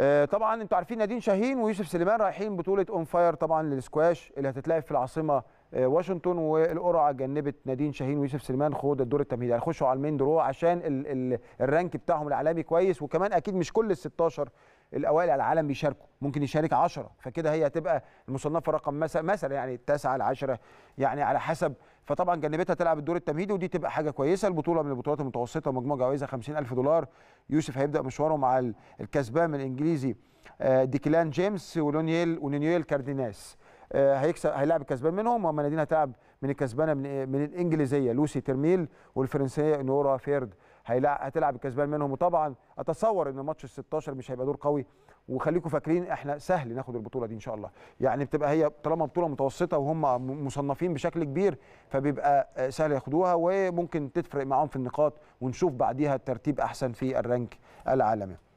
آه، طبعا انتوا عارفين نادين شاهين ويوسف سليمان رايحين بطوله اون فاير طبعا للسكواش اللي هتتلعب في العاصمه آه، واشنطن والقرعه جنبت نادين شاهين ويوسف سليمان خوض الدور التمهيدي هيخشوا على المين درو عشان ال ال الرانك بتاعهم العالمي كويس وكمان اكيد مش كل ال 16 الاوائل على العالم بيشاركوا ممكن يشارك 10 فكده هي هتبقى المصنفه رقم مثلا مثلا يعني التاسعه العاشره يعني على حسب فطبعا جنبتها تلعب الدور التمهيدي ودي تبقى حاجه كويسه البطوله من البطولات المتوسطه مجموع جوائزها 50000 دولار يوسف هيبدا مشواره مع الكسبان الانجليزي آه، ديكلان جيمس ولونييل ونينييل كارديناس آه، هيكسب هيلاعب الكسبان منهم ومناديل هتلعب من الكسبانه من, إيه- من الانجليزيه لوسي ترميل والفرنسيه نورا فيرد هتلعب الكسبان منهم وطبعا اتصور ان ماتش ال 16 مش هيبقى دور قوي وخليكم فاكرين احنا سهل ناخد البطوله دي ان شاء الله يعني بتبقى هي طالما بطوله متوسطه وهم مصنفين بشكل كبير فبيبقى آه، سهل ياخدوها وممكن تفرق معاهم في النقاط ونشوف بعديها الترتيب احسن في الرانك العالمي